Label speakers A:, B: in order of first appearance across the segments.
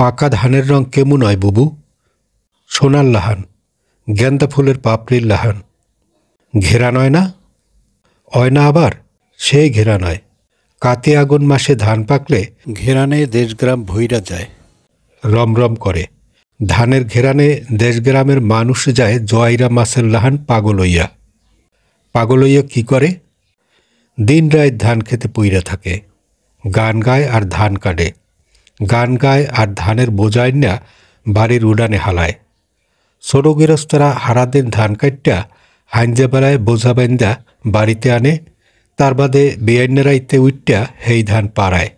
A: পাকা ধানের রং কেমন হয় বুবু সোনার লাহান গেন্দা ফুলের পাপড়ির লাহান ঘেরা নয় না হয় না আবার সে ঘেরা নয় কাতে আগুন মাসে ধান পাকলে ঘেরানে দেশগ্রাম ভৈরা যায় রমরম করে ধানের ঘেরানে দেশগ্রামের মানুষ যায় জয়রা মাছের লাহান পাগলইয়া পাগলইয়া কি করে দিন রায় ধান খেতে পইরা থাকে গান গায় আর ধান কাটে গান গায় আর ধানের বোঝাইন্যা বাড়ির উডানে হালায় ছোট গৃহস্থরা হারাদিন ধান কাটটা হাইন্দে বেলায় বোঝা বেন্দা বাড়িতে আনে তার বাদে বেআইনেরা ইতে উইটটা হেই ধান পাড়ায়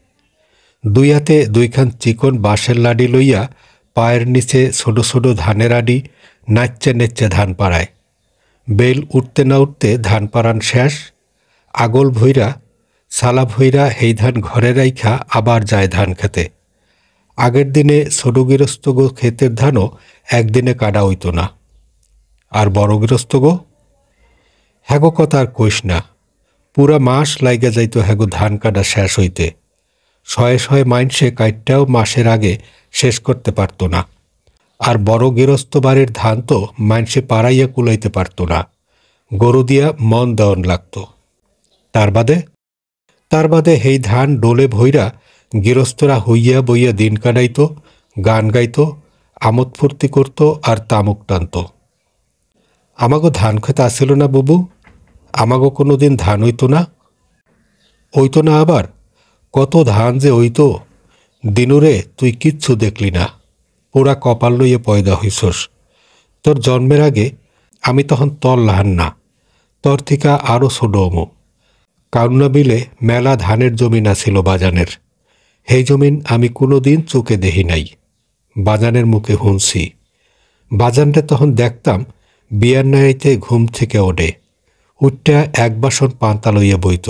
A: দুই হাতে দুইখান চিকন বাঁশের লাডি লইয়া পায়ের নিচে ছোট ছোট ধানের আডি নাচ্চে নেচে ধান পাড়ায় বেল উঠতে না উঠতে ধান পাড়ান শেষ আগল ভৈরা সালা ভৈরা হেই ধান ঘরে রাইখা আবার যায় ধান খেতে আগের দিনে ছোট গৃহস্থ গো ক্ষেতের ধানও একদিনে কাটা হইত না আর বড় গৃহস্থ গো হ্যাগো কথা আর কইস না পুরা মাস লাইগা যাইত হ্যাগো ধান কাটা শেষ হইতে শয়ে শয়ে মাইনসে কাইটটাও মাসের আগে শেষ করতে পারত না আর বড় গৃহস্থ বাড়ির ধান তো মাইনসে পাড়াইয়া কুলাইতে পারত না গরু দিয়া মন দেওয়ান লাগত তার বাদে তার বাদে হেই ধান ডোলে ভৈরা গৃহস্থরা হইয়া বইয়া দিন কাটাইত গান গাইত আমোদ ফুর্তি করত আর তামুক টানত আমাগো ধান খেতে আসিল না ববু আমাগো কোনো দিন ধান হইতো না হইতো না আবার কত ধান যে হইতো দিনুরে তুই কিচ্ছু দেখলি না পুরা কপাল লইয়ে পয়দা হইসস তোর জন্মের আগে আমি তখন তল লাহান না তর থিকা আরও ছোট কারুনা বিলে মেলা ধানের জমি না ছিল বাজানের হেই জমিন আমি কোনোদিন চোখে দেখি নাই বাজানের মুখে হুনছি বাজানটা তখন দেখতাম বিয়ার নাড়িতে ঘুম থেকে ওঠে উঠটা এক বাসন পান্তা লইয়া বইত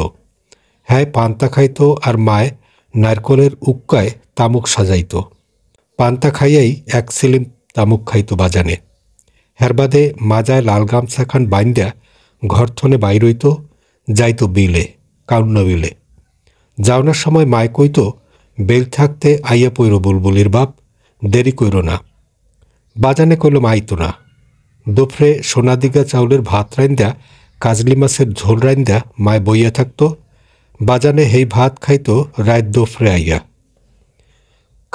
A: হ্যাঁ পান্তা খাইত আর মায় নারকলের উক্কায় তামুক সাজাইত পান্তা খাইয়াই এক সিলিম তামুক খাইত বাজানে হেরবাদে মাজায় লাল গামছা খান বাইন্দা ঘর থনে বাইর হইত যাইত বিলে কাউন্ন বিলে যাওনার সময় মায় কইতো বেল আইয়া পৈর বুলবুলির বাপ দেরি কইর না বাজানে কইল মাইতো না দুপুরে সোনাদিগা চাউলের ভাত রাইন্দা কাজলি মাছের ঝোল রাইন্দা মায় বইয়া থাকতো বাজানে হেই ভাত খাইতো রায় দোফরে আইয়া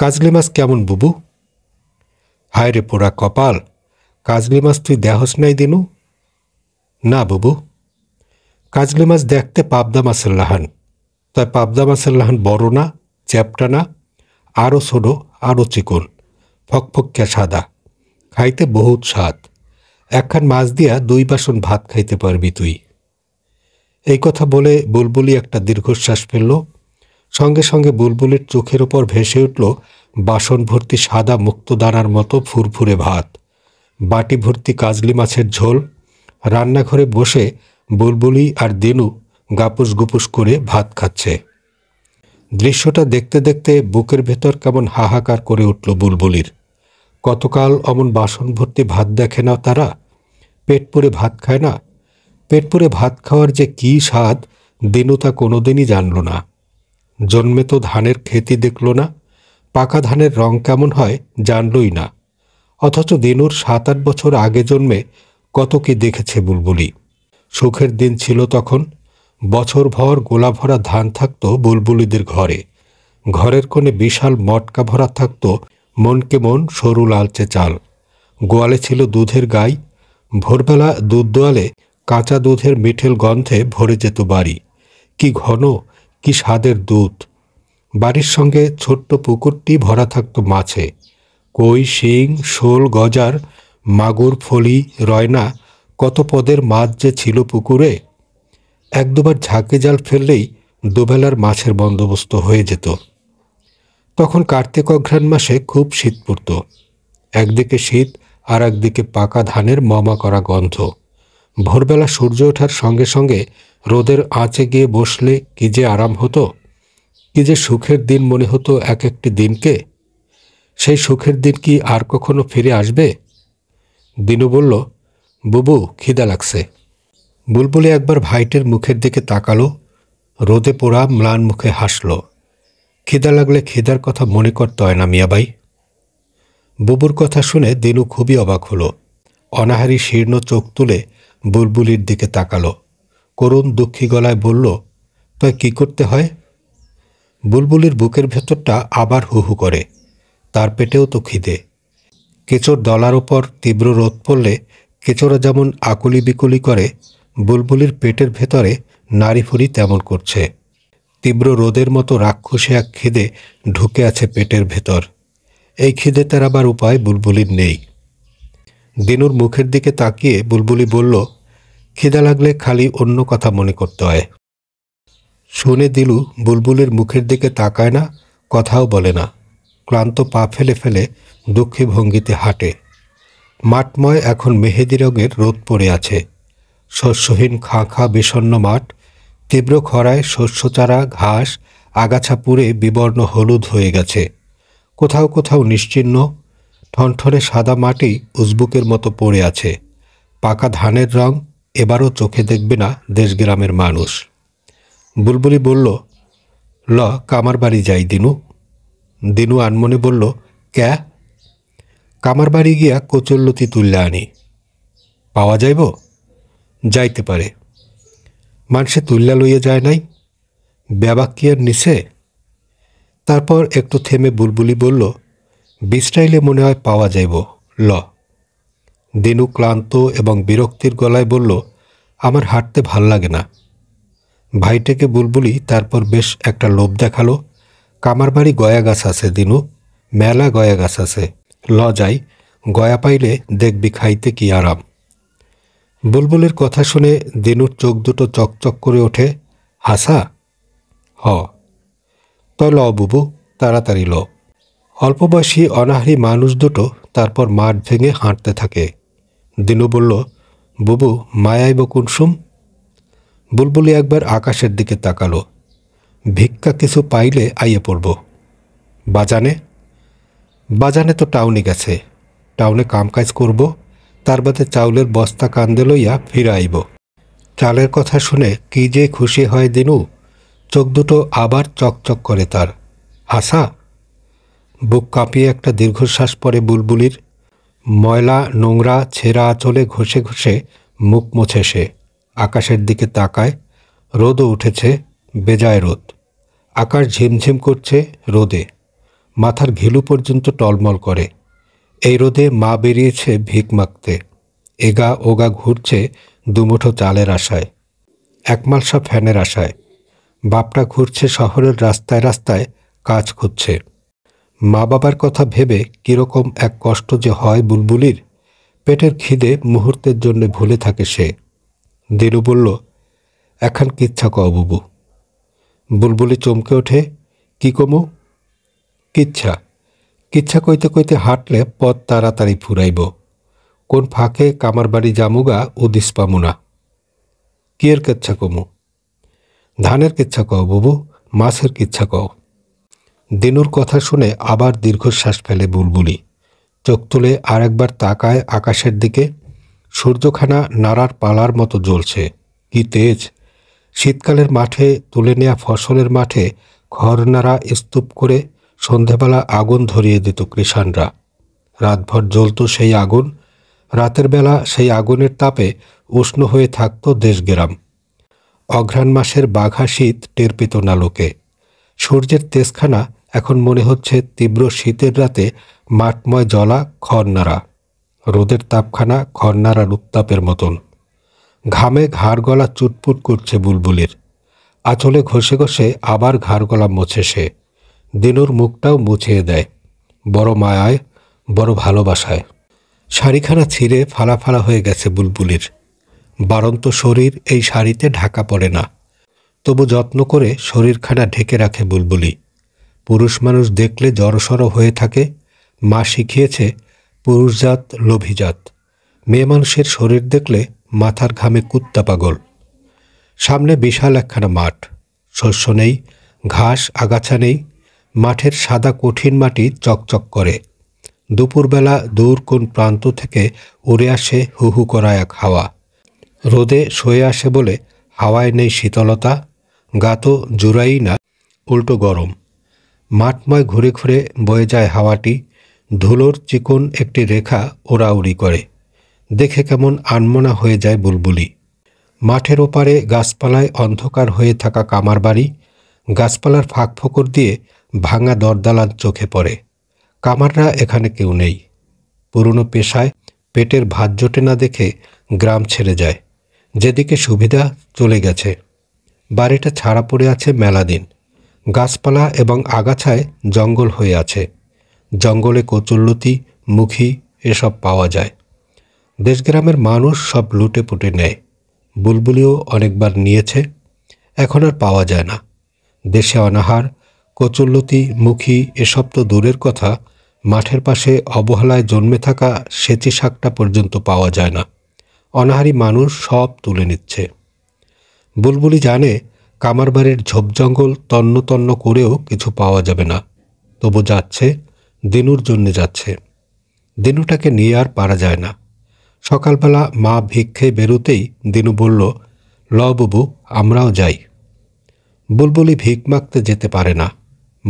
A: কাজলি মাছ কেমন বুবু হায় রে পোড়া কপাল কাজলি মাছ তুই দেহস নাই দিনু না বুবু কাজলি মাছ দেখতে পাবদা মাছের লাহান তাই পাবদা মাছের লাহান বড় না চ্যাপটানা আরও ছোটো আরও চিকন ফকফকিয়া সাদা খাইতে বহুত স্বাদ একখান মাছ দিয়া দুই বাসন ভাত খাইতে পারবি তুই এই কথা বলে বুলবুলি একটা দীর্ঘশ্বাস ফেলল সঙ্গে সঙ্গে বুলবুলির চোখের ওপর ভেসে উঠল বাসন ভর্তি সাদা মুক্তদানার মতো ফুরফুরে ভাত বাটি ভর্তি কাজলি মাছের ঝোল রান্নাঘরে বসে বুলবুলি আর দিনু গাপুস গুপুস করে ভাত খাচ্ছে দৃশ্যটা দেখতে দেখতে বুকের ভেতর কেমন হাহাকার করে উঠল বুলবুলির কতকাল অমন বাসন ভর্তি ভাত দেখে না তারা পেট পরে ভাত খায় না পেট পরে ভাত খাওয়ার যে কী স্বাদ দিনু তা কোনোদিনই জানল না জন্মে তো ধানের খেতি দেখল না পাকা ধানের রং কেমন হয় জানলই না অথচ দিনুর সাত আট বছর আগে জন্মে কত কি দেখেছে বুলবুলি সুখের দিন ছিল তখন বছরভর গোলা ভরা ধান থাকত বুলবুলিদের ঘরে ঘরের কোণে বিশাল মটকা ভরা থাকত মনকে মন সরু লালচে চাল গোয়ালে ছিল দুধের গাই ভোরবেলা দুধ দোয়ালে কাঁচা দুধের মিঠেল গন্ধে ভরে যেত বাড়ি কি ঘন কি স্বাদের দুধ বাড়ির সঙ্গে ছোট্ট পুকুরটি ভরা থাকত মাছে কই শিং শোল গজার মাগুর ফলি রয়না কত পদের মাছ যে ছিল পুকুরে এক দুবার ঝাঁকে জাল ফেললেই দুবেলার মাছের বন্দোবস্ত হয়ে যেত তখন কার্তিক অঘ্রাণ মাসে খুব শীত পড়ত একদিকে শীত আর একদিকে পাকা ধানের মমা করা গন্ধ ভোরবেলা সূর্য ওঠার সঙ্গে সঙ্গে রোদের আঁচে গিয়ে বসলে কি যে আরাম হতো কি যে সুখের দিন মনে হতো এক একটি দিনকে সেই সুখের দিন কি আর কখনো ফিরে আসবে দিনু বলল বুবু খিদা লাগছে বুলবুলি একবার ভাইটের মুখের দিকে তাকালো রোদে পোড়া ম্লান মুখে হাসল খিদা লাগলে খিদার কথা মনে করতে হয় না মিয়াবাই বুবুর কথা শুনে দিনু খুবই অবাক হল অনাহারি শীর্ণ চোখ তুলে বুলবুলির দিকে তাকালো করুণ দুঃখী গলায় বলল তাই কি করতে হয় বুলবুলির বুকের ভেতরটা আবার হুহু করে তার পেটেও তো খিদে কেঁচোর দলার ওপর তীব্র রোদ পড়লে কেঁচোরা যেমন আকুলি বিকুলি করে বুলবুলির পেটের ভেতরে নাড়িফুড়ি তেমন করছে তীব্র রোদের মতো রাক্ষসে এক খিদে ঢুকে আছে পেটের ভেতর এই খিদে তার আবার উপায় বুলবুলির নেই দিনুর মুখের দিকে তাকিয়ে বুলবুলি বলল খিদা লাগলে খালি অন্য কথা মনে করতে হয় শুনে দিলু বুলবুলির মুখের দিকে তাকায় না কথাও বলে না ক্লান্ত পা ফেলে ফেলে দুঃখী ভঙ্গিতে হাঁটে মাঠময় এখন মেহেদি রঙের রোদ পড়ে আছে শস্যহীন খাঁ খাঁ বিষণ্ন মাঠ তীব্র খরায় চারা ঘাস আগাছা পুড়ে বিবর্ণ হলুদ হয়ে গেছে কোথাও কোথাও নিশ্চিহ্ন ঠনঠনে সাদা মাটি উজবুকের মতো পড়ে আছে পাকা ধানের রং এবারও চোখে দেখবে না দেশগ্রামের মানুষ বুলবুলি বলল ল কামার বাড়ি যাই দিনু দিনু আনমনে বলল ক্যা কামার বাড়ি গিয়া কচল্লতি তুললে আনি পাওয়া যাইব যাইতে পারে মানুষে তুল্লা লইয়া যায় নাই ব্যাবাক্কিয়ার নিচে তারপর একটু থেমে বুলবুলি বলল বিস্টাইলে মনে হয় পাওয়া যাইব ল দিনু ক্লান্ত এবং বিরক্তির গলায় বলল আমার হাঁটতে ভাল লাগে না ভাইটাকে বুলবুলি তারপর বেশ একটা লোভ দেখালো কামার বাড়ি গয়া গাছ আছে দিনু মেলা গয়া গাছ আছে ল যাই গয়া পাইলে দেখবি খাইতে কি আরাম বুলবুলের কথা শুনে দিনুর চোখ দুটো চকচক করে ওঠে হাসা হ তয় ল বুবু তাড়াতাড়ি ল অল্প বয়সী অনাহারী মানুষ দুটো তারপর মাঠ ভেঙে হাঁটতে থাকে দিনু বলল বুবু মায়াইব কুনসুম বুলবুলি একবার আকাশের দিকে তাকালো ভিক্ষা কিছু পাইলে আইয়ে পড়ব বাজানে বাজানে তো টাউনে গেছে টাউনে কামকাজ করবো তার বাদে চাউলের বস্তা কান্দে লইয়া ফিরাইব চালের কথা শুনে কি যে খুশি হয় দিনু চোখ দুটো আবার চকচক করে তার হাসা বুক কাঁপিয়ে একটা দীর্ঘশ্বাস পরে বুলবুলির ময়লা নোংরা ছেঁড়া আঁচলে ঘষে ঘষে মুখ মুছে সে আকাশের দিকে তাকায় রোদও উঠেছে বেজায় রোদ আকাশ ঝিমঝিম করছে রোদে মাথার ঘিলু পর্যন্ত টলমল করে এই রোদে মা বেরিয়েছে ভিক মাখতে এগা ওগা ঘুরছে দুমুঠো চালের আশায় একমালসা ফ্যানের আশায় বাপটা ঘুরছে শহরের রাস্তায় রাস্তায় কাজ খুঁজছে মা বাবার কথা ভেবে কীরকম এক কষ্ট যে হয় বুলবুলির পেটের খিদে মুহূর্তের জন্য ভুলে থাকে সে দিনু বলল এখন কিচ্ছা কও বুবু বুলবুলি চমকে ওঠে কি কমু কিচ্ছা কিচ্ছা কইতে কইতে হাঁটলে পথ তাড়াতাড়ি ফুরাইব কোন ফাঁকে কামার বাড়ি জামুগা উদিস পামু না কিয়ের কেচ্ছা কমু ধানের কিচ্ছা কও বুবু মাছের কিচ্ছা কও দিনুর কথা শুনে আবার দীর্ঘশ্বাস ফেলে বুলবুলি চোখ তুলে আর একবার তাকায় আকাশের দিকে সূর্যখানা নাড়ার পালার মতো জ্বলছে কি তেজ শীতকালের মাঠে তুলে নেয়া ফসলের মাঠে নাড়া স্তূপ করে সন্ধ্যাবেলা আগুন ধরিয়ে দিত কৃষাণরা রাতভর জ্বলত সেই আগুন রাতের বেলা সেই আগুনের তাপে উষ্ণ হয়ে থাকত দেশগ্রাম অঘ্রাণ মাসের বাঘা শীত টের পেত না লোকে সূর্যের তেজখানা এখন মনে হচ্ছে তীব্র শীতের রাতে মাঠময় জলা খরনারা রোদের তাপখানা খরনারার উত্তাপের মতন ঘামে ঘাড় গলা চুটপুট করছে বুলবুলির আঁচলে ঘষে ঘষে আবার ঘাড় গলা মোছে সে দিনুর মুখটাও মুছিয়ে দেয় বড় মায়ায় বড় ভালোবাসায় শাড়িখানা ছিঁড়ে ফালা ফালা হয়ে গেছে বুলবুলির বারন্ত শরীর এই শাড়িতে ঢাকা পড়ে না তবু যত্ন করে শরীরখানা ঢেকে রাখে বুলবুলি পুরুষ মানুষ দেখলে জড়সড় হয়ে থাকে মা শিখিয়েছে পুরুষজাত লোভিজাত মেয়ে মানুষের শরীর দেখলে মাথার ঘামে কুত্তা পাগল সামনে বিশাল একখানা মাঠ শস্য নেই ঘাস আগাছা নেই মাঠের সাদা কঠিন মাটি চকচক করে দুপুরবেলা দূর কোন প্রান্ত থেকে উড়ে আসে হুহু করা এক হাওয়া রোদে শয়ে আসে বলে হাওয়ায় নেই শীতলতা গা তো জুড়াই না উল্টো গরম মাঠময় ঘুরে ঘুরে বয়ে যায় হাওয়াটি ধুলোর চিকন একটি রেখা ওড়াউড়ি করে দেখে কেমন আনমনা হয়ে যায় বুলবুলি মাঠের ওপারে গাছপালায় অন্ধকার হয়ে থাকা কামার বাড়ি গাছপালার ফাঁক ফোকর দিয়ে ভাঙা দরদালান চোখে পড়ে কামাররা এখানে কেউ নেই পুরনো পেশায় পেটের ভাত জোটে না দেখে গ্রাম ছেড়ে যায় যেদিকে সুবিধা চলে গেছে বাড়িটা ছাড়া পড়ে আছে মেলা দিন গাছপালা এবং আগাছায় জঙ্গল হয়ে আছে জঙ্গলে কচুল্লতি মুখী এসব পাওয়া যায় দেশগ্রামের মানুষ সব লুটে পুটে নেয় বুলবুলিও অনেকবার নিয়েছে এখন আর পাওয়া যায় না দেশে অনাহার কচুল্লতি মুখী এসব তো দূরের কথা মাঠের পাশে অবহেলায় জন্মে থাকা সেচি শাকটা পর্যন্ত পাওয়া যায় না অনাহারি মানুষ সব তুলে নিচ্ছে বুলবুলি জানে কামারবাড়ির ঝোপ জঙ্গল তন্ন তন্ন করেও কিছু পাওয়া যাবে না তবু যাচ্ছে দিনুর জন্যে যাচ্ছে দিনুটাকে নিয়ে আর পারা যায় না সকালবেলা মা ভিক্ষে বেরোতেই দিনু বলল ল বুবু আমরাও যাই বুলবুলি ভিক মাখতে যেতে পারে না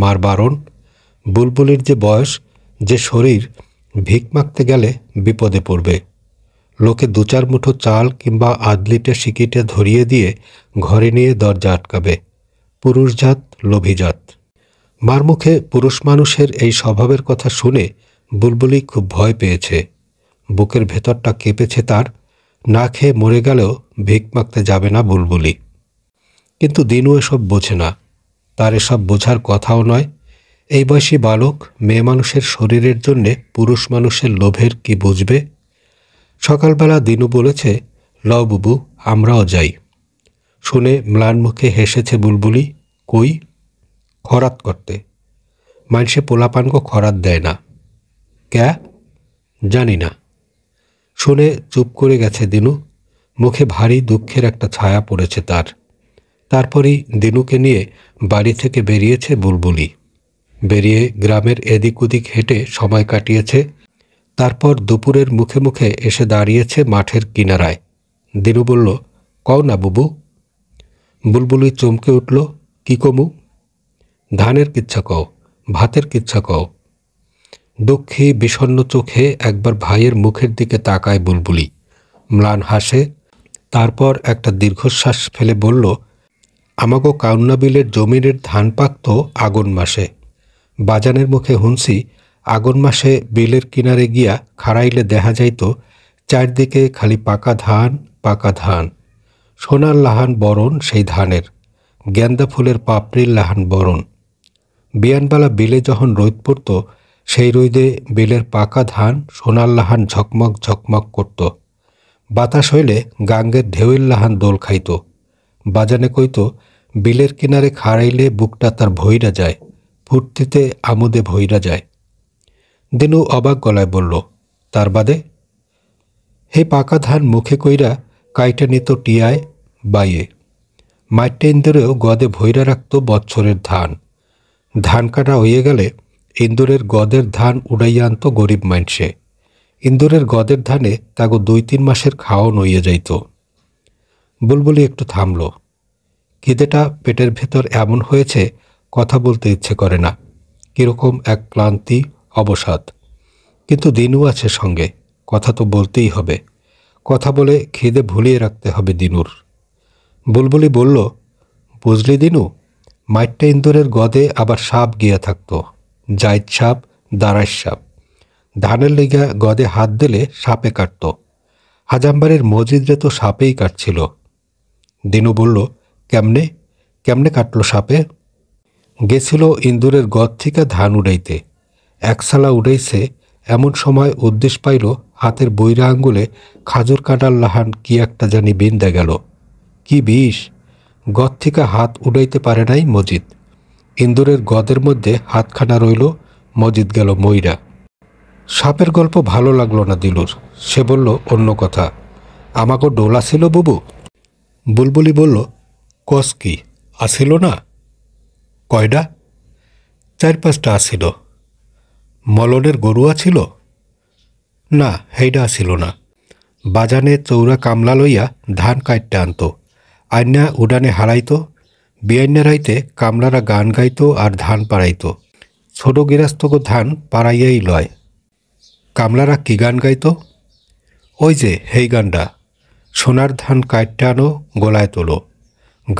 A: মার বারণ বুলবুলির যে বয়স যে শরীর ভিক মাখতে গেলে বিপদে পড়বে লোকে দু চার মুঠো চাল কিংবা আদলিটে শিকিটে ধরিয়ে দিয়ে ঘরে নিয়ে দরজা আটকাবে পুরুষজাত লোভিজাত মার মুখে পুরুষ মানুষের এই স্বভাবের কথা শুনে বুলবুলি খুব ভয় পেয়েছে বুকের ভেতরটা কেঁপেছে তার না খেয়ে মরে গেলেও ভিক মাখতে যাবে না বুলবুলি কিন্তু দিনু এসব বোঝে না তার এসব বোঝার কথাও নয় এই বয়সী বালক মেয়ে মানুষের শরীরের জন্যে পুরুষ মানুষের লোভের কি বুঝবে সকালবেলা দিনু বলেছে লবু বুবু আমরাও যাই শুনে ম্লান মুখে হেসেছে বুলবুলি কই খরাত করতে মানুষে পোলাপানকো খরাত দেয় না ক্যা জানি না শুনে চুপ করে গেছে দিনু মুখে ভারী দুঃখের একটা ছায়া পড়েছে তার তারপরই দিনুকে নিয়ে বাড়ি থেকে বেরিয়েছে বুলবুলি বেরিয়ে গ্রামের এদিক ওদিক হেঁটে সময় কাটিয়েছে তারপর দুপুরের মুখে মুখে এসে দাঁড়িয়েছে মাঠের কিনারায় দিনু বলল কও না বুবু বুলবুলি চমকে উঠল কি কমু ধানের কিচ্ছা কও ভাতের কিচ্ছা কও দুঃখী বিষণ্ন চোখে একবার ভাইয়ের মুখের দিকে তাকায় বুলবুলি ম্লান হাসে তারপর একটা দীর্ঘশ্বাস ফেলে বলল আমাগো কাউন্নাবিলের জমিনের ধান পাকত আগুন মাসে বাজানের মুখে হুনসি আগুন মাসে বিলের কিনারে গিয়া খাড়াইলে দেখা যাইত চারদিকে খালি পাকা ধান পাকা ধান সোনার লাহান বরণ সেই ধানের গেন্দা ফুলের পাপড়ির লাহান বরণ বিয়ানবেলা বিলে যখন রোদ পড়ত সেই রোদে বিলের পাকা ধান সোনার লাহান ঝকমক ঝকমক করত বাতাস হইলে গাঙ্গের ঢেউয়ের লাহান দোল খাইত বাজানে কইতো বিলের কিনারে খাড়াইলে বুকটা তার ভইরা যায় ফুর্তিতে আমোদে ভইরা যায় দিনু অবাক গলায় বলল তার বাদে হে পাকা ধান মুখে কইরা কাইটা নিত টিয়ায় বাইয়ে মাইটে ইন্দুরেও গদে ভৈরা রাখত বৎসরের ধান ধান কাটা হয়ে গেলে ইন্দুরের গদের ধান উড়াইয়া আনত গরিব মাইনসে ইন্দুরের গদের ধানে তাগো দুই তিন মাসের খাওয়ন নইয়ে যাইত বুলবুলি একটু থামল খিদেটা পেটের ভেতর এমন হয়েছে কথা বলতে ইচ্ছে করে না কীরকম এক ক্লান্তি অবসাদ কিন্তু দিনু আছে সঙ্গে কথা তো বলতেই হবে কথা বলে খিদে ভুলিয়ে রাখতে হবে দিনুর বুলবুলি বলল বুঝলি দিনু মাইটটা ইন্দুরের গদে আবার সাপ গিয়া থাকত জায়দ সাপ দারাই সাপ ধানের লেগে গদে হাত দিলে সাপে কাটত হাজাম্বারের মসজিদে তো সাপেই কাটছিল দিনু বলল কেমনে কেমনে কাটল সাপে গেছিল ইন্দুরের গদ থেকে ধান উড়াইতে একসালা উড়াইছে এমন সময় উদ্দেশ পাইল হাতের বৈরা আঙ্গুলে খাজুর কাটার লাহান কি একটা জানি বিন্দা গেল কি বিষ গদ থেকে হাত উড়াইতে পারে নাই মজিদ ইন্দুরের গদের মধ্যে হাতখানা রইল মজিদ গেল ময়রা সাপের গল্প ভালো লাগলো না দিলুর সে বলল অন্য কথা আমাকে ডোলা ছিল বুবু বুলবুলি বলল কস কি আসিল না কয়ডা চার পাঁচটা আসিল মলনের গরুয়া ছিল না হেইডা আসিল না বাজানে চৌরা কামলা লইয়া ধান কাটতে আনত আইনা উডানে হারাইত বিয়াইনা রাইতে কামলারা গান গাইত আর ধান পাড়াইত ছোট গৃহস্থক ধান পাড়াইয়াই লয় কামলারা কি গান গাইত ওই যে হেই গানটা সোনার ধান কাটটা আনো গলায় তোলো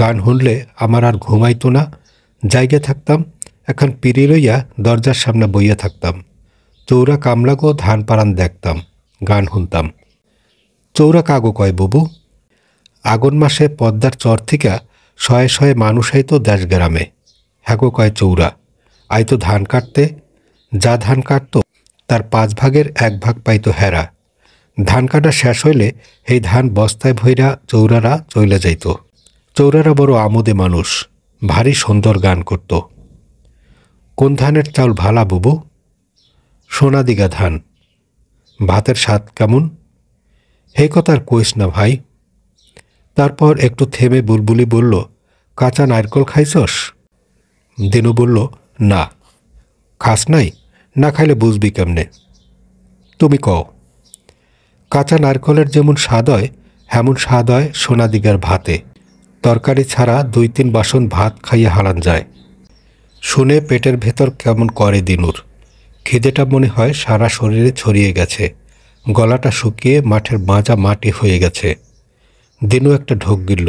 A: গান শুনলে আমার আর ঘুমাইতো না জায়গা থাকতাম এখন পিড়ি লইয়া দরজার সামনে বইয়া থাকতাম চৌরা কামলাগো ধান পারান দেখতাম গান শুনতাম চৌরা কাগো কয় ববু আগন মাসে পদ্মার চর থেকে শয়ে শয়ে মানুষ আইতো দেশ গ্রামে হ্যাগো কয় চৌরা আইতো ধান কাটতে যা ধান কাটতো তার পাঁচ ভাগের এক ভাগ পাইতো হেরা ধান কাটা শেষ হইলে এই ধান বস্তায় ভৈরা চৌরারা চইলে যাইত চৌরারা বড় আমোদে মানুষ ভারী সুন্দর গান করত কোন ধানের চাউল ভালা বুবু সোনাদিগা ধান ভাতের স্বাদ কেমন হে কথার কইস না ভাই তারপর একটু থেমে বুলবুলি বলল কাঁচা নারকল খাইছস দিনু বলল না খাস নাই না খাইলে বুঝবি কেমনে তুমি কও কাঁচা নারকলের যেমন স্বাদ হয় হেমন স্বাদ হয় সোনাদিগার ভাতে তরকারি ছাড়া দুই তিন বাসন ভাত খাইয়ে হারান যায় শুনে পেটের ভেতর কেমন করে দিনুর খিদেটা মনে হয় সারা শরীরে ছড়িয়ে গেছে গলাটা শুকিয়ে মাঠের মাজা মাটি হয়ে গেছে দিনু একটা ঢোক গিলল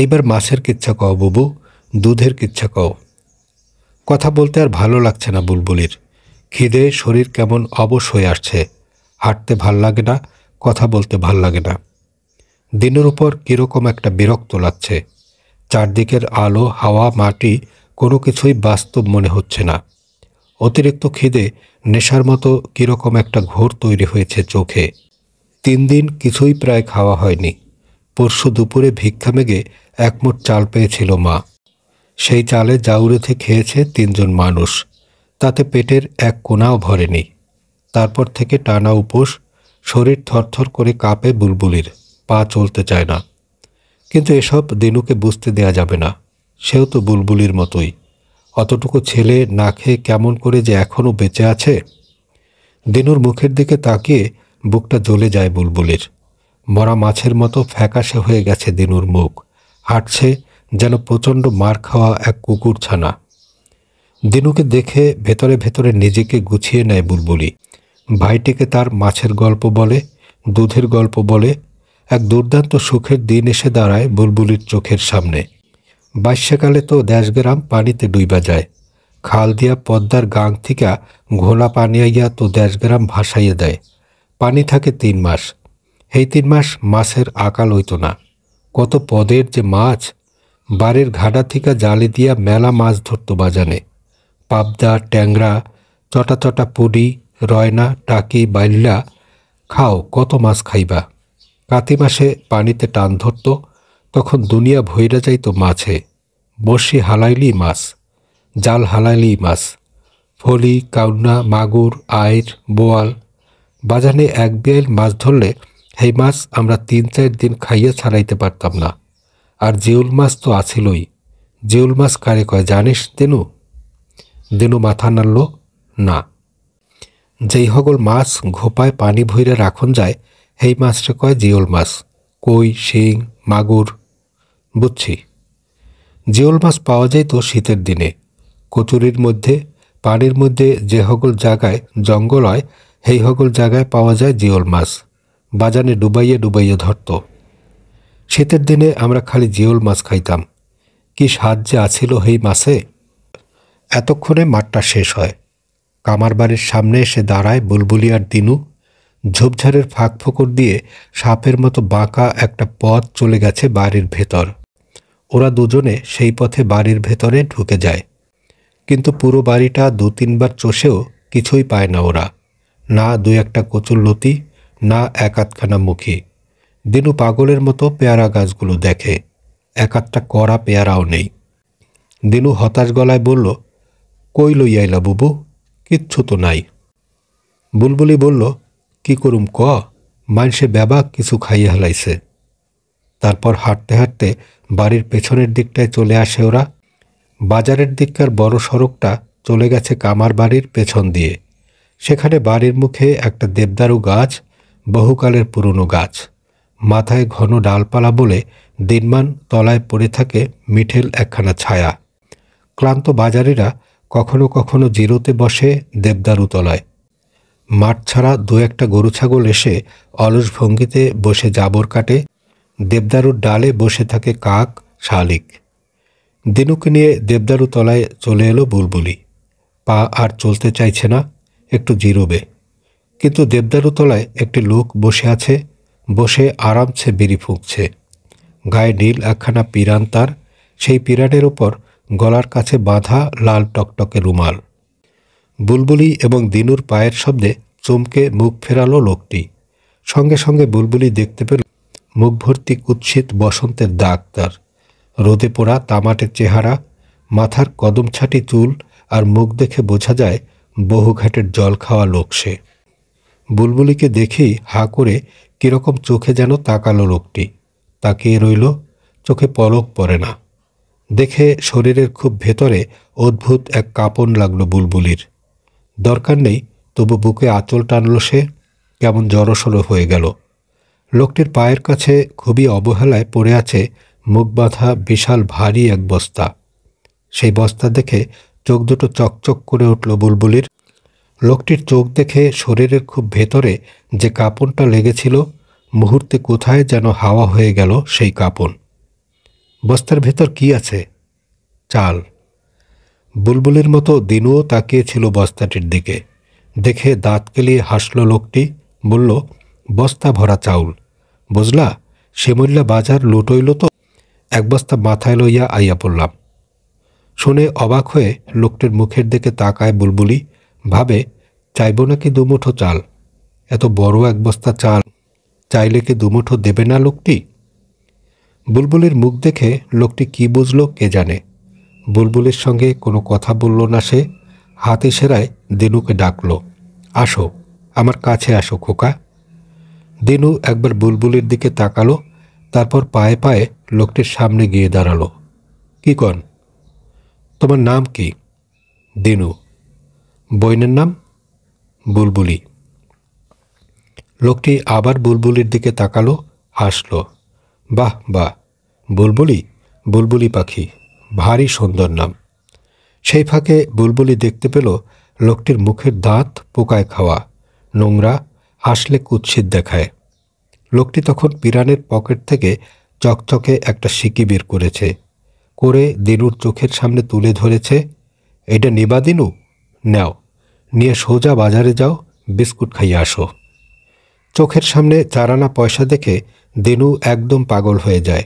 A: এইবার মাছের কিচ্ছা কও বুবু দুধের কিচ্ছা কও কথা বলতে আর ভালো লাগছে না বুলবুলির খিদে শরীর কেমন অবশ হয়ে আসছে হাঁটতে ভাল লাগে না কথা বলতে ভাল লাগে না দিনের উপর কীরকম একটা বিরক্ত লাগছে চারদিকের আলো হাওয়া মাটি কোনো কিছুই বাস্তব মনে হচ্ছে না অতিরিক্ত খিদে নেশার মতো কীরকম একটা ঘোর তৈরি হয়েছে চোখে তিন দিন কিছুই প্রায় খাওয়া হয়নি পরশু দুপুরে ভিক্ষা মেগে একমুট চাল পেয়েছিল মা সেই চালে জাউরেথে খেয়েছে তিনজন মানুষ তাতে পেটের এক কোনাও ভরেনি তারপর থেকে টানা উপোস শরীর থরথর করে কাঁপে বুলবুলির পা চলতে চায় না কিন্তু এসব দিনুকে বুঝতে দেয়া যাবে না সেও তো বুলবুলির মতোই অতটুকু ছেলে না খেয়ে কেমন করে যে এখনও বেঁচে আছে দিনুর মুখের দিকে তাকিয়ে বুকটা জ্বলে যায় বুলবুলির মরা মাছের মতো ফ্যাকাশে হয়ে গেছে দিনুর মুখ হাঁটছে যেন প্রচণ্ড মার খাওয়া এক কুকুর ছানা দিনুকে দেখে ভেতরে ভেতরে নিজেকে গুছিয়ে নেয় বুলবুলি ভাইটিকে তার মাছের গল্প বলে দুধের গল্প বলে এক দুর্দান্ত সুখের দিন এসে দাঁড়ায় বুলবুলির চোখের সামনে বাস্যকালে তো দেশগ্রাম পানিতে ডুইবা যায় খাল দিয়া পদ্মার গাং থিকা ঘোলা পানিয়াইয়া তো দেশগ্রাম ভাসাইয়া দেয় পানি থাকে তিন মাস এই তিন মাস মাছের আকাল হইত না কত পদের যে মাছ বাড়ির ঘাটা থিকা জালে দিয়া মেলা মাছ ধরত বাজানে পাবদা ট্যাংরা চটা চটা পুডি রয়না টাকি বাইল্লা খাও কত মাছ খাইবা কাতি মাসে পানিতে টান ধরত তখন দুনিয়া ভৈরা যাইত মাছে বসি হালাইলি মাছ জাল হালাইলি মাছ ফলি কাউনা মাগুর আইর বোয়াল বাজানে এক বেল মাছ ধরলে সেই মাছ আমরা তিন চার দিন খাইয়ে ছাড়াইতে পারতাম না আর জিউল মাছ তো আছিলই জিউল মাছ কারে কয় জানিস দেনু দেনু মাথা নাড়ল না যেই হগল মাছ ঘোপায় পানি ভইরে রাখন যায় সেই মাছটা কয় জিওল মাছ কই শিং মাগুর বুঝছি জিওল মাছ পাওয়া যায় তো শীতের দিনে কচুরির মধ্যে পানির মধ্যে যে হগল জায়গায় জঙ্গল হয় সেই হগল জায়গায় পাওয়া যায় জিওল মাছ বাজানে ডুবাইয়ে ডুবাইয়ে ধরত শীতের দিনে আমরা খালি জিওল মাছ খাইতাম কি সাহায্যে আছিল সেই মাছে এতক্ষণে মাঠটা শেষ হয় কামারবাড়ির সামনে এসে দাঁড়ায় বুলবুলি আর দিনু ঝোপঝাড়ের ফাঁক ফোকর দিয়ে সাপের মতো বাঁকা একটা পথ চলে গেছে বাড়ির ভেতর ওরা দুজনে সেই পথে বাড়ির ভেতরে ঢুকে যায় কিন্তু পুরো বাড়িটা দু তিনবার চষেও কিছুই পায় না ওরা না দু একটা কচুর লতি না একাতখানা মুখী দিনু পাগলের মতো পেয়ারা গাছগুলো দেখে একাতটা কড়া পেয়ারাও নেই দিনু হতাশ গলায় বলল কই লইয়াইলা বুবু কিচ্ছু তো নাই বুলবুলি বলল কি করুম ক মানসে ব্যাবাক কিছু খাইয়ে হেলাইছে তারপর হাঁটতে হাঁটতে বাড়ির পেছনের দিকটায় চলে আসে ওরা বাজারের দিককার বড় সড়কটা চলে গেছে কামার বাড়ির পেছন দিয়ে সেখানে বাড়ির মুখে একটা দেবদারু গাছ বহুকালের পুরনো গাছ মাথায় ঘন ডালপালা বলে দিনমান তলায় পড়ে থাকে মিঠেল একখানা ছায়া ক্লান্ত বাজারিরা কখনো কখনো জিরোতে বসে দেবদারুতলায় মাঠ ছাড়া দু একটা গরু ছাগল এসে অলস ভঙ্গিতে বসে জাবর কাটে দেবদারুর ডালে বসে থাকে কাক শালিক দিনুকে নিয়ে দেবদারু তলায় চলে এলো বুলবুলি পা আর চলতে চাইছে না একটু জিরোবে কিন্তু দেবদারু তলায় একটি লোক বসে আছে বসে আরামছে বিড়ি ফুঁকছে গায়ে নীল একখানা পিরান তার সেই পিরানের ওপর গলার কাছে বাঁধা লাল টকটকে রুমাল বুলবুলি এবং দিনুর পায়ের শব্দে চমকে মুখ ফেরালো লোকটি সঙ্গে সঙ্গে বুলবুলি দেখতে পেল মুখ ভর্তি কুৎসিত বসন্তের দাগ তার রোদে পোড়া তামাটের চেহারা মাথার কদমছাটি চুল আর মুখ দেখে বোঝা যায় বহুঘাটের জল খাওয়া লোক সে বুলবুলিকে দেখেই হা করে কীরকম চোখে যেন তাকালো লোকটি তাকিয়ে রইল চোখে পলক পড়ে না দেখে শরীরের খুব ভেতরে অদ্ভুত এক কাঁপন লাগলো বুলবুলির দরকার নেই তবু বুকে আঁচল টানল সে কেমন জড়সড় হয়ে গেল লোকটির পায়ের কাছে খুবই অবহেলায় পড়ে আছে মুখ বাঁধা বিশাল ভারী এক বস্তা সেই বস্তা দেখে চোখ দুটো চকচক করে উঠল বুলবুলির লোকটির চোখ দেখে শরীরের খুব ভেতরে যে কাপনটা লেগেছিল মুহূর্তে কোথায় যেন হাওয়া হয়ে গেল সেই কাপন বস্তার ভেতর কি আছে চাল বুলবুলের মতো দিনও তাকিয়েছিল বস্তাটির দিকে দেখে দাঁত কেলিয়ে হাসল লোকটি বলল বস্তা ভরা চাউল বুঝলা শিমুল্লা বাজার লুটইল তো এক বস্তা মাথায় লইয়া আইয়া পড়লাম শুনে অবাক হয়ে লোকটির মুখের দিকে তাকায় বুলবুলি ভাবে চাইব নাকি দুমুঠো চাল এত বড় এক বস্তা চাল চাইলে কি দুমুঠো দেবে না লোকটি বুলবুলের মুখ দেখে লোকটি কি বুঝল কে জানে বুলবুলের সঙ্গে কোনো কথা বলল না সে হাতে সেরায় দিনুকে ডাকল আসো আমার কাছে আসো খোকা দিনু একবার বুলবুলের দিকে তাকালো তারপর পায়ে পায়ে লোকটির সামনে গিয়ে দাঁড়ালো কি কন তোমার নাম কি দিনু বইনের নাম বুলবুলি লোকটি আবার বুলবুলির দিকে তাকালো হাসলো বাহ বাহ বুলবুলি বুলবুলি পাখি ভারী সুন্দর নাম সেই ফাঁকে বুলবুলি দেখতে পেল লোকটির মুখের দাঁত পোকায় খাওয়া নোংরা হাসলে কুৎসিত দেখায় লোকটি তখন পিরানের পকেট থেকে চকচকে একটা সিকি বের করেছে করে দিনুর চোখের সামনে তুলে ধরেছে এটা নেবা দিনু নাও নিয়ে সোজা বাজারে যাও বিস্কুট খাইয়ে আসো চোখের সামনে চারানা পয়সা দেখে দিনু একদম পাগল হয়ে যায়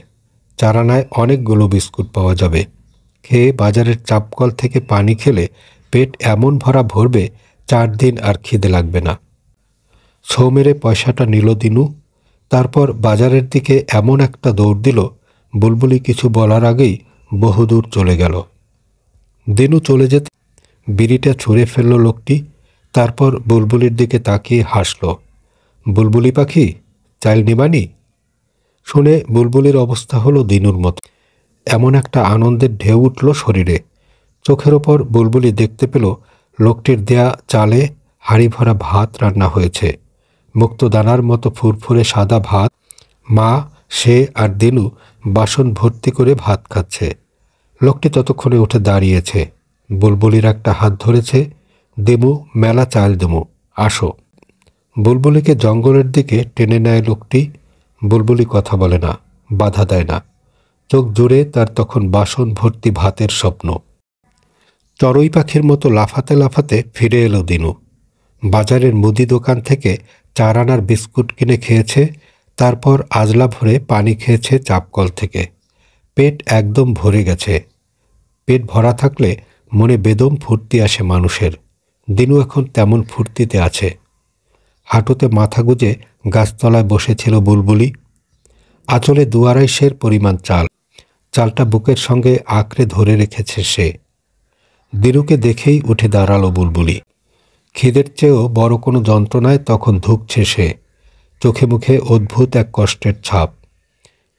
A: চারানায় অনেকগুলো বিস্কুট পাওয়া যাবে খেয়ে বাজারের চাপকল থেকে পানি খেলে পেট এমন ভরা ভরবে চার দিন আর খিদে লাগবে না ছৌ মেরে পয়সাটা নিল দিনু তারপর বাজারের দিকে এমন একটা দৌড় দিল বুলবুলি কিছু বলার আগেই বহুদূর চলে গেল দিনু চলে যেতে বিড়িটা ছুঁড়ে ফেলল লোকটি তারপর বুলবুলির দিকে তাকিয়ে হাসলো বুলবুলি পাখি চাইল নিবানি শুনে বুলবুলির অবস্থা হলো দিনুর মতো এমন একটা আনন্দের ঢেউ উঠল শরীরে চোখের ওপর বুলবুলি দেখতে পেল লোকটির দেয়া চালে হাড়ি ভরা ভাত রান্না হয়েছে মুক্ত দানার মতো ফুরফুরে সাদা ভাত মা সে আর দিনু বাসন ভর্তি করে ভাত খাচ্ছে লোকটি ততক্ষণে উঠে দাঁড়িয়েছে বুলবুলির একটা হাত ধরেছে দেবু মেলা চাল দেবু আসো বুলবুলিকে জঙ্গলের দিকে টেনে নেয় লোকটি বুলবুলি কথা বলে না বাধা দেয় না চোখ জুড়ে তার তখন বাসন ভর্তি ভাতের স্বপ্ন চড়ই পাখির মতো লাফাতে লাফাতে ফিরে এলো দিনু বাজারের মুদি দোকান থেকে চার আনার বিস্কুট কিনে খেয়েছে তারপর আজলা ভরে পানি খেয়েছে চাপকল থেকে পেট একদম ভরে গেছে পেট ভরা থাকলে মনে বেদম ফুর্তি আসে মানুষের দিনু এখন তেমন ফুর্তিতে আছে হাঁটুতে মাথা গুজে গাছতলায় বসেছিল বুলবুলি আঁচলে দু আড়াই সের পরিমাণ চাল চালটা বুকের সঙ্গে আঁকড়ে ধরে রেখেছে সে দিরুকে দেখেই উঠে দাঁড়ালো বুলবুলি খিদের চেয়েও বড় কোনো যন্ত্রণায় তখন ধুকছে সে চোখে মুখে অদ্ভুত এক কষ্টের ছাপ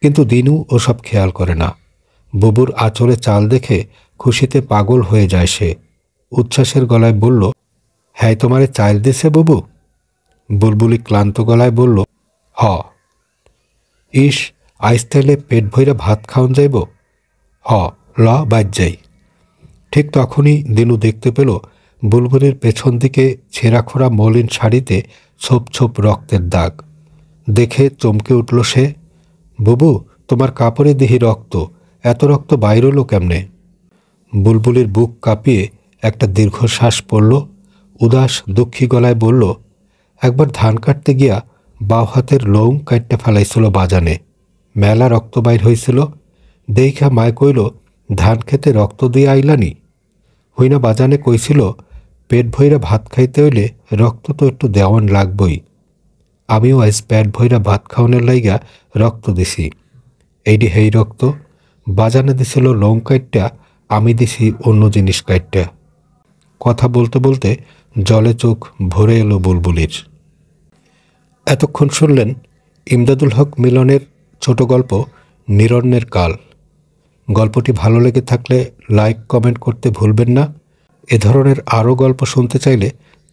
A: কিন্তু দিনু ওসব খেয়াল করে না বুবুর আঁচলে চাল দেখে খুশিতে পাগল হয়ে যায় সে উচ্ছ্বাসের গলায় বলল হ্যাঁ তোমারে চাইল দিছে বুবু বুলবুলি ক্লান্ত গলায় বলল হ ইস আইস তাইলে পেট ভৈরে ভাত খাওয়ান যাইব হ ল বাদ যাই ঠিক তখনই দিনু দেখতে পেল বুলবুলির পেছন দিকে ছেঁড়াখোড়া মলিন শাড়িতে ছোপ ছোপ রক্তের দাগ দেখে চমকে উঠল সে বুবু তোমার কাপড়ে দেহি রক্ত এত রক্ত হলো কেমনে বুলবুলির বুক কাঁপিয়ে একটা দীর্ঘশ্বাস পড়ল উদাস দুঃখী গলায় বলল একবার ধান কাটতে গিয়া বাও হাতের লোম কাটতে ফেলাইছিল বাজানে মেলা রক্ত বাইর হয়েছিল দেখা মায় কইল ধান খেতে রক্ত দিয়ে আইলানি হইনা বাজানে কইছিল পেট ভইরা ভাত খাইতে হইলে রক্ত তো একটু দেওয়ান লাগবই আমিও আজ পেট ভইরা ভাত খাওয়ানোর লাইগা রক্ত দিছি এইটি হেই রক্ত বাজানে দিছিল লঙ্কাইটটা আমি দিছি অন্য জিনিস কাইটটা কথা বলতে বলতে জলে চোখ ভরে এলো বুলবুলির এতক্ষণ শুনলেন ইমদাদুল হক মিলনের ছোট গল্প নিরণ্যের কাল গল্পটি ভালো লেগে থাকলে লাইক কমেন্ট করতে ভুলবেন না এ ধরনের আরও গল্প শুনতে চাইলে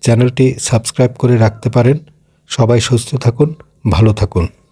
A: চ্যানেলটি সাবস্ক্রাইব করে রাখতে পারেন সবাই সুস্থ থাকুন ভালো থাকুন